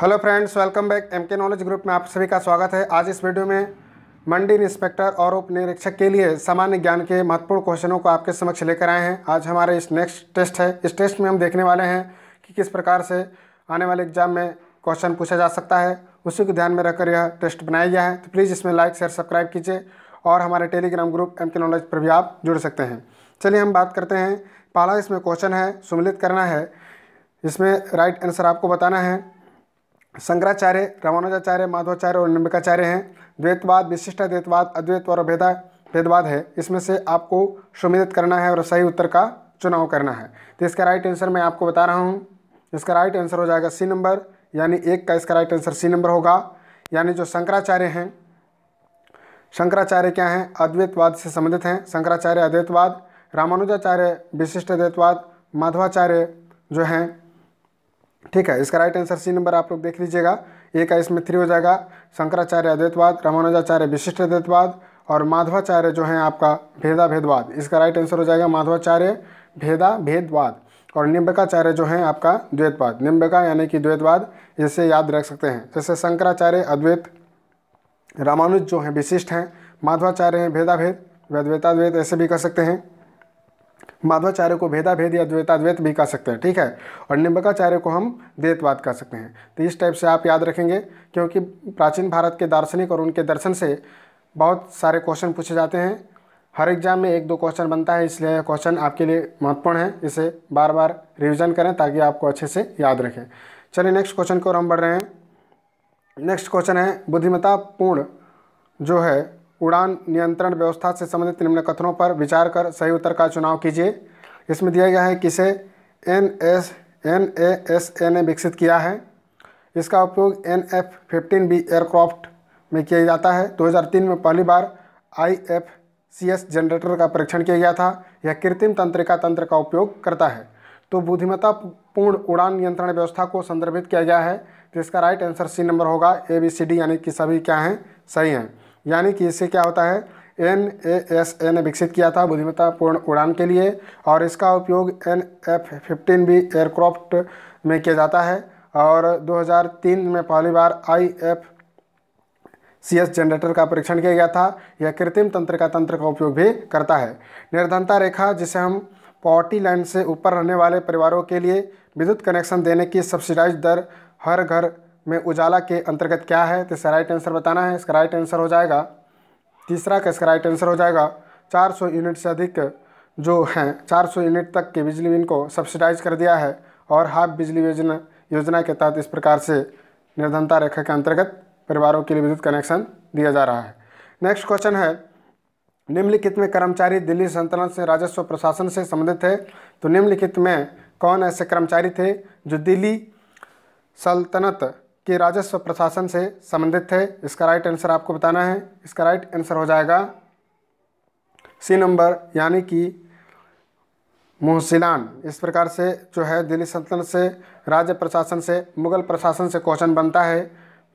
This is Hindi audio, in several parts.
hello friends welcome back M K knowledge group में आप सभी का स्वागत है आज इस वीडियो में मंडी इंस्पेक्टर और उप निरीक्षक के लिए सामान्य ज्ञान के महत्वपूर्ण क्वेश्चनों को आपके समक्ष लेकर आए हैं आज हमारे इस नेक्स्ट टेस्ट है इस टेस्ट में हम देखने वाले हैं कि किस प्रकार से आने वाले एग्जाम में क्वेश्चन पूछा जा सकता है उसी को ध्यान में रखकर यह टेस्ट बनाया गया है तो प्लीज़ इसमें लाइक शेयर सब्सक्राइब कीजिए और हमारे Telegram group M K knowledge पर भी आप जुड़ सकते हैं चलिए हम बात करते हैं पहला इसमें क्वेश्चन है सुमिलित करना है इसमें राइट आंसर आपको बताना है शंकराचार्य रामानुजाचार्य माधवाचार्य और निम्बिकाचार्य हैं द्वैतवाद विशिष्ट द्वैतवाद अद्वैत और भेदा भेदवाद है इसमें से आपको सुमिलित करना है और सही उत्तर का चुनाव करना है तो इसका राइट आंसर मैं आपको बता रहा हूँ इसका राइट आंसर हो जाएगा सी नंबर यानी एक का इसका राइट आंसर सी नंबर होगा यानी जो शंकराचार्य हैं शंकराचार्य क्या हैं अद्वैतवाद से संबंधित हैं शंकराचार्य अद्वैतवाद रामानुजाचार्य विशिष्ट अद्वैतवाद माधवाचार्य जो हैं ठीक है इसका राइट आंसर सी नंबर आप लोग देख लीजिएगा ए का इसमें थ्री हो जाएगा शंकराचार्य अद्वैतवाद रामानुजाचार्य विशिष्ट अद्वैतवाद और माधवाचार्य जो है आपका भेदा भेदवाद इसका राइट आंसर हो जाएगा माधवाचार्य भेदा भेदवाद और निम्बकाचार्य जो है आपका द्वैतवाद निम्बका यानी कि द्वैतवाद इसे याद रख सकते हैं जैसे शंकराचार्य अद्वैत रामानुज जो हैं विशिष्ट हैं माधवाचार्य हैं भेदाभेद वैद्वेताद्वैत ऐसे भी कर सकते हैं माधवाचार्य को भेदा भेद या द्वैताद्वैत भी कह सकते हैं ठीक है और निम्बकाचार्य को हम द्वैतवाद कह सकते हैं तो इस टाइप से आप याद रखेंगे क्योंकि प्राचीन भारत के दार्शनिक और उनके दर्शन से बहुत सारे क्वेश्चन पूछे जाते हैं हर एग्जाम में एक दो क्वेश्चन बनता है इसलिए क्वेश्चन आपके लिए महत्वपूर्ण है इसे बार बार रिविज़न करें ताकि आपको अच्छे से याद रखें चलिए नेक्स्ट क्वेश्चन की ओर हम बढ़ रहे हैं नेक्स्ट क्वेश्चन है बुद्धिमत्ता पूर्ण जो है उड़ान नियंत्रण व्यवस्था से संबंधित निम्न कथनों पर विचार कर सही उत्तर का चुनाव कीजिए इसमें दिया गया है किसे N S N A S A ने विकसित किया है इसका उपयोग N F fifteen B aircraft में किया जाता है 2003 में पहली बार I F C S generator का परीक्षण किया गया था यह कृत्रिम तंत्रिका तंत्र का उपयोग करता है तो बुद्धिमत्तापूर्ण उड़ान नियंत्रण व्यवस्था को संदर्भित किया गया है तो इसका राइट आंसर सी नंबर होगा ए बी सी डी यानी कि सभी क्या हैं सही हैं यानी कि इससे क्या होता है एन ए एस ए ने विकसित किया था बुद्धिमत्तापूर्ण उड़ान के लिए और इसका उपयोग N F fifteen B aircraft में किया जाता है और 2003 में पहली बार I F C S generator का परीक्षण किया गया था यह कृत्रिम तंत्र का तंत्र का उपयोग भी करता है निर्धनता रेखा जिसे हम पॉवर्टी लाइन से ऊपर रहने वाले परिवारों के लिए विद्युत कनेक्शन देने की सब्सिडाइज दर हर घर में उजाला के अंतर्गत क्या है तो इसका राइट आंसर बताना है इसका राइट आंसर हो जाएगा तीसरा का इसका राइट आंसर हो जाएगा 400 यूनिट से अधिक जो हैं 400 यूनिट तक के बिजली बिल को सब्सिडाइज कर दिया है और हाफ बिजली योजना योजना के तहत इस प्रकार से निर्धनता रेखा के अंतर्गत परिवारों के लिए विद्युत कनेक्शन दिया जा रहा है नेक्स्ट क्वेश्चन है निम्नलिखित में कर्मचारी दिल्ली संतुलन से राजस्व प्रशासन से संबंधित थे तो निम्नलिखित में कौन ऐसे कर्मचारी थे जो दिल्ली सल्तनत के राजस्व प्रशासन से संबंधित थे इसका राइट आंसर आपको बताना है इसका राइट आंसर हो जाएगा सी नंबर यानी कि मोहसिलान इस प्रकार से जो है दिल्ली सल्तनत से राज्य प्रशासन से मुगल प्रशासन से क्वेश्चन बनता है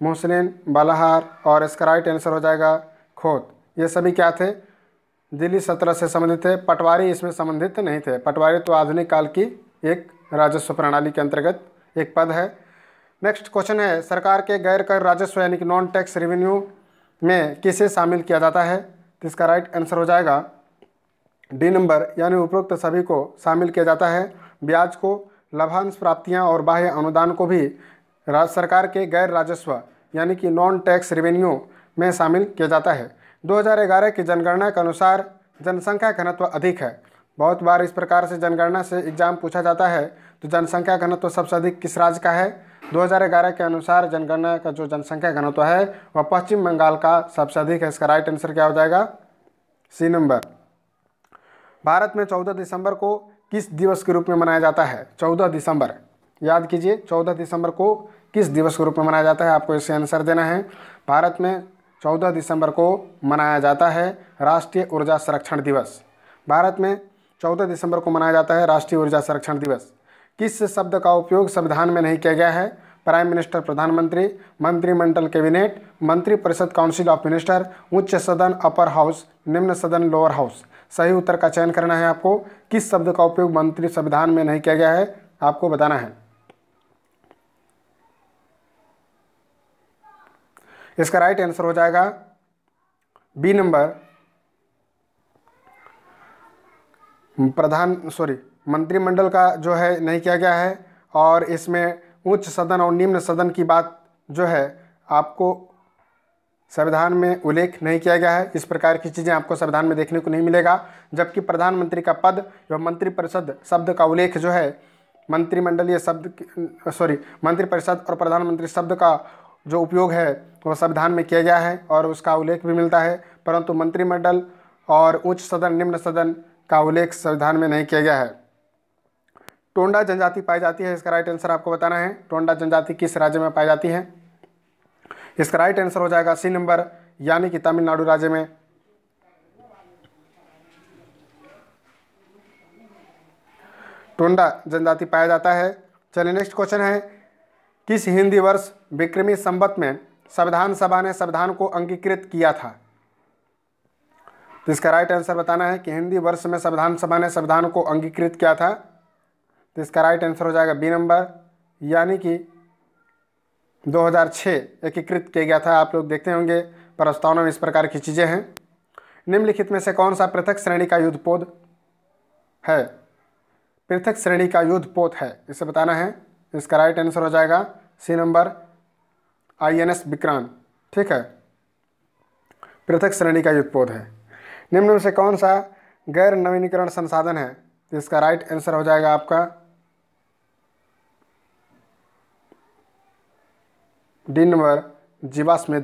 मुहसिन बालाहार और इसका राइट आंसर हो जाएगा खोत ये सभी क्या थे दिल्ली सल्तनत से संबंधित थे पटवारी इसमें संबंधित नहीं थे पटवारी तो आधुनिक काल की एक राजस्व प्रणाली के अंतर्गत एक पद है नेक्स्ट क्वेश्चन है सरकार के गैर कर राजस्व यानी कि नॉन टैक्स रेवेन्यू में किसे शामिल किया जाता है तो इसका राइट आंसर हो जाएगा डी नंबर यानी उपरोक्त सभी को शामिल किया जाता है ब्याज को लाभांश प्राप्तियां और बाह्य अनुदान को भी राज्य सरकार के गैर राजस्व यानी कि नॉन टैक्स रेवेन्यू में शामिल किया जाता है 2011 की जनगणना के अनुसार जनसंख्या घनत्व अधिक है बहुत बार इस प्रकार से जनगणना से एग्जाम पूछा जाता है तो जनसंख्या घनत्व सबसे अधिक किस राज्य का है 2011 के अनुसार जनगणना का जो जनसंख्या घनत्व है वह पश्चिम बंगाल का सबसे अधिक है इसका राइट आंसर क्या हो जाएगा सी नंबर भारत में 14 दिसंबर को किस दिवस के रूप में मनाया जाता है 14 दिसंबर याद कीजिए 14 दिसंबर को किस दिवस के रूप में मनाया जाता है आपको इसे आंसर देना है भारत में चौदह दिसंबर को मनाया जाता है राष्ट्रीय ऊर्जा संरक्षण दिवस भारत में चौदह दिसंबर को मनाया जाता है राष्ट्रीय ऊर्जा संरक्षण दिवस किस शब्द का उपयोग संविधान में नहीं किया गया है प्राइम मिनिस्टर प्रधानमंत्री मंत्रिमंडल कैबिनेट मंत्रिपरिषद काउंसिल ऑफ मिनिस्टर उच्च सदन अपर हाउस निम्न सदन लोअर हाउस सही उत्तर का चयन करना है आपको किस शब्द का उपयोग मंत्री संविधान में नहीं किया गया है आपको बताना है इसका राइट आंसर हो जाएगा बी नंबर प्रधान सॉरी मंत्रिमंडल का जो है नहीं किया गया है और इसमें उच्च सदन और निम्न सदन की बात जो है आपको संविधान में उल्लेख नहीं किया गया है इस प्रकार की चीज़ें आपको संविधान में देखने को नहीं मिलेगा जबकि प्रधानमंत्री का पद एवं मंत्रिपरिषद शब्द का उल्लेख जो है मंत्रिमंडलीय शब्द सॉरी मंत्रिपरिषद और प्रधानमंत्री शब्द का जो उपयोग है वह संविधान में किया गया है और उसका उल्लेख भी मिलता है परंतु मंत्रिमंडल और उच्च सदन निम्न सदन का उल्लेख संविधान में नहीं किया गया है टोंडा जनजाति पाई जाती है इसका राइट आंसर आपको बताना है टोंडा जनजाति किस राज्य में पाई जाती है इसका राइट आंसर हो जाएगा सी नंबर यानी कि तमिलनाडु राज्य में टोंडा जनजाति पाया जाता है चलिए नेक्स्ट क्वेश्चन है किस हिंदी वर्ष विक्रमी संबत में संविधान सभा ने संविधान को अंगीकृत किया था तो इसका राइट आंसर बताना है कि हिंदी वर्ष में संविधान सभा ने संविधान को अंगीकृत किया था तो इसका राइट आंसर हो जाएगा बी नंबर यानी कि 2006 एकीकृत किया गया था आप लोग देखते होंगे प्रस्तावना में इस प्रकार की चीज़ें हैं निम्नलिखित में से कौन सा पृथक श्रेणी का युद्धपोत है पृथक श्रेणी का युद्धपोत है इसे बताना है इसका राइट आंसर हो जाएगा C number I N S Vikrant ठीक है पृथक श्रेणी का युद्धपोत है निम्न में से कौन सा गैर नवीनीकरण संसाधन है इसका राइट आंसर हो जाएगा आपका डी नंबर जीवाश्म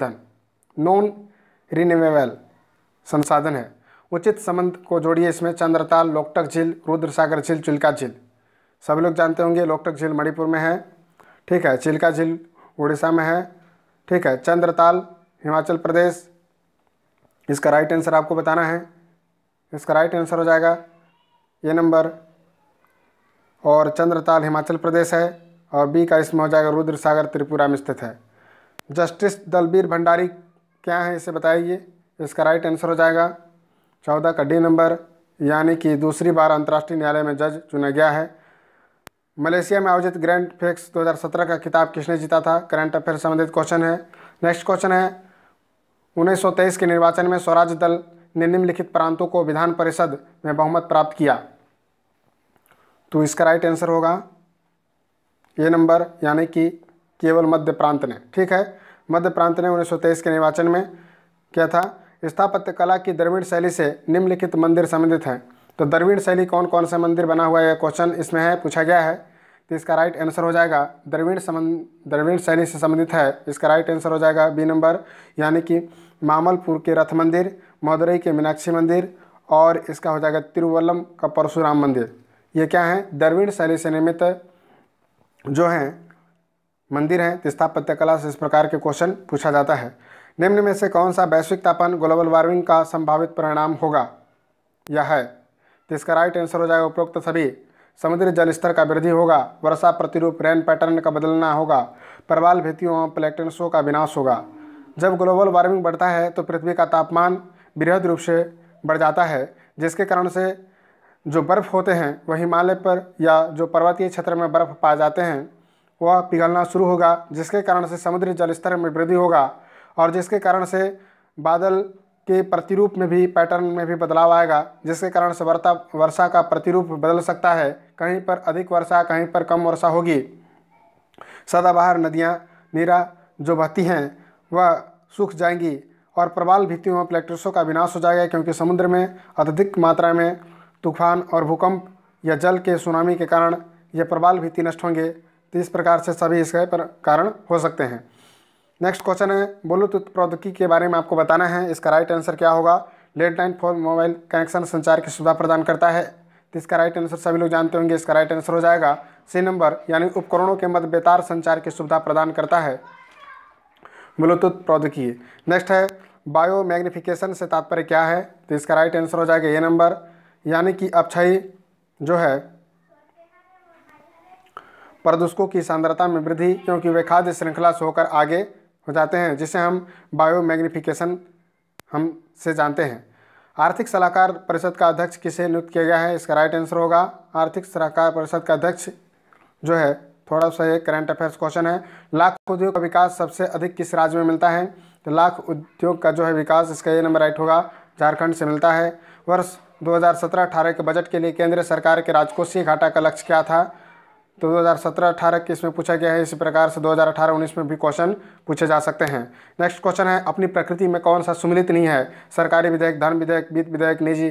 नॉन रिन्यूएबल संसाधन है उचित संबंध को जोड़िए इसमें चंद्रताल लोकटक झील रुद्रसागर झील चिल्का झील सभी लोग जानते होंगे लोकटक झील मणिपुर में है ठीक है चिल्का झील उड़ीसा में है ठीक है चंद्रताल हिमाचल प्रदेश इसका राइट आंसर आपको बताना है इसका राइट आंसर हो जाएगा ये नंबर और चंद्रताल हिमाचल प्रदेश है और बी का इसमें हो जाएगा रुद्र सागर त्रिपुरा में स्थित है जस्टिस दलबीर भंडारी क्या है इसे बताइए इसका राइट आंसर हो जाएगा चौदह का डी नंबर यानी कि दूसरी बार अंतर्राष्ट्रीय न्यायालय में जज चुना गया है मलेशिया में आयोजित ग्रैंड फेक्स 2017 का किताब किसने जीता था करंट अफेयर संबंधित क्वेश्चन है नेक्स्ट क्वेश्चन है 1923 के निर्वाचन में स्वराज दल ने निम्नलिखित प्रांतों को विधान परिषद में बहुमत प्राप्त किया तो इसका राइट आंसर होगा ये नंबर यानी कि केवल मध्य प्रांत ने ठीक है मध्य प्रांत ने उन्नीस के निर्वाचन में क्या था स्थापत्य कला की द्रविड़ शैली से निम्नलिखित मंदिर संबंधित हैं तो द्रविड़ शैली कौन कौन सा मंदिर बना हुआ है क्वेश्चन इसमें है पूछा गया है तो इसका राइट आंसर हो जाएगा द्रविड़ संबंध द्रविड़ शैली से संबंधित है इसका राइट आंसर हो जाएगा बी नंबर यानी कि मामलपुर के रथ मंदिर मदुरई के मीनाक्षी मंदिर और इसका हो जाएगा तिरुवल्लम का परशुराम मंदिर ये क्या है द्रविड़ शैली से निर्मित जो हैं मंदिर हैं तो स्थापत्य कला से इस प्रकार के क्वेश्चन पूछा जाता है निम्न में से कौन सा वैश्विक तापमान ग्लोबल वार्मिंग का संभावित परिणाम होगा यह है तो इसका राइट आंसर हो जाएगा उपरोक्त सभी समुद्री जलस्तर का वृद्धि होगा वर्षा प्रतिरूप रेन पैटर्न का बदलना होगा प्रवाल भित्तियों और प्लेक्टन का विनाश होगा जब ग्लोबल वार्मिंग बढ़ता है तो पृथ्वी का तापमान बृहद रूप से बढ़ जाता है जिसके कारण से जो बर्फ़ होते हैं वह हिमालय पर या जो पर्वतीय क्षेत्र में बर्फ़ पाए जाते हैं वह पिघलना शुरू होगा जिसके कारण से समुद्री स्तर में वृद्धि होगा और जिसके कारण से बादल के प्रतिरूप में भी पैटर्न में भी बदलाव आएगा जिसके कारण से वर्षा वर्षा का प्रतिरूप बदल सकता है कहीं पर अधिक वर्षा कहीं पर कम वर्षा होगी सदाबहार नदियाँ नीरा जो बहती हैं वह सूख जाएंगी और प्रबाल भित्तियों व प्लेक्ट्रिसों का विनाश हो जाएगा क्योंकि समुद्र में अत्यधिक मात्रा में तूफान और भूकंप या जल के सुनामी के कारण यह प्रबाल भित्ति नष्ट होंगे तो इस प्रकार से सभी इसके पर कारण हो सकते हैं नेक्स्ट क्वेश्चन है ब्लूटूथ प्रौद्योगिकी के बारे में आपको बताना है इसका राइट आंसर क्या होगा लैंडलाइन फोन मोबाइल कनेक्शन संचार की सुविधा प्रदान करता है तो इसका राइट आंसर सभी लोग जानते होंगे इसका राइट आंसर हो जाएगा सी नंबर यानी उपकरणों के मध्य बेतार संचार की सुविधा प्रदान करता है ब्लूटूथ प्रौद्योगिकी नेक्स्ट है बायो मैग्निफिकेशन से तात्पर्य क्या है तो इसका राइट आंसर हो जाएगा ये नंबर यानी कि अपछाई जो है प्रदूषकों की सांद्रता में वृद्धि क्योंकि वे खाद्य श्रृंखला से होकर आगे हो जाते हैं जिसे हम बायोमैग्निफिकेशन हम से जानते हैं आर्थिक सलाहकार परिषद का अध्यक्ष किसे नियुक्त किया गया है इसका राइट आंसर होगा आर्थिक सलाहकार परिषद का अध्यक्ष जो है थोड़ा सा ये करंट अफेयर्स क्वेश्चन है लाख उद्योग का विकास सबसे अधिक किस राज्य में मिलता है तो लाख उद्योग का जो है विकास इसका ये नंबर राइट होगा झारखंड से मिलता है वर्ष 2017-18 के बजट के लिए केंद्र सरकार के राजकोषीय घाटा का लक्ष्य क्या था तो 2017-18 के इसमें पूछा गया है इसी प्रकार से 2018-19 में भी क्वेश्चन पूछे जा सकते हैं नेक्स्ट क्वेश्चन है अपनी प्रकृति में कौन सा सुमिलित नहीं है सरकारी विधेयक धन विधेयक वित्त विधेयक निजी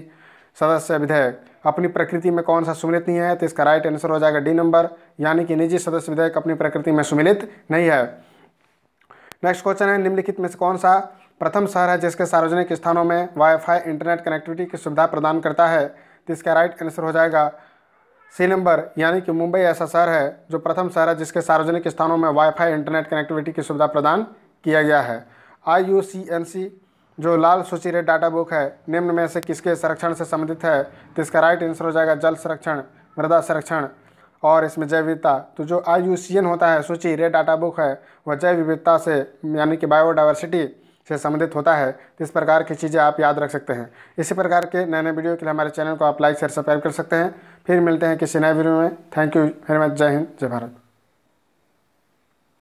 सदस्य विधेयक अपनी प्रकृति में कौन सा सुमिलित नहीं है तो इसका राइट आंसर हो जाएगा डी नंबर यानी कि निजी सदस्य विधेयक अपनी प्रकृति में सुमिलित नहीं है नेक्स्ट क्वेश्चन है निम्नलिखित में से कौन सा प्रथम शहर है जिसके सार्वजनिक स्थानों में वाईफाई इंटरनेट कनेक्टिविटी की सुविधा प्रदान करता है तो इसका राइट आंसर हो जाएगा सी नंबर यानी कि मुंबई ऐसा शहर है जो प्रथम शहर है जिसके सार्वजनिक स्थानों में वाईफाई इंटरनेट कनेक्टिविटी की सुविधा प्रदान किया गया है आई जो लाल सूची रेड डाटा बुक है निम्न में से किसके संरक्षण से संबंधित है तो इसका राइट आंसर हो जाएगा जल संरक्षण मृदा संरक्षण और इसमें जैव विविधता तो जो आई होता है सूची रेड डाटा बुक है वह जैव विविधता से यानी कि बायोडाइवर्सिटी से संबंधित होता है तो इस प्रकार की चीज़ें आप याद रख सकते हैं इसी प्रकार के नए नए वीडियो के लिए हमारे चैनल को आप लाइक शेयर सब्सक्राइब कर सकते हैं फिर मिलते हैं किसी नए वीडियो में थैंक यू वेरी मच जय हिंद जय भारत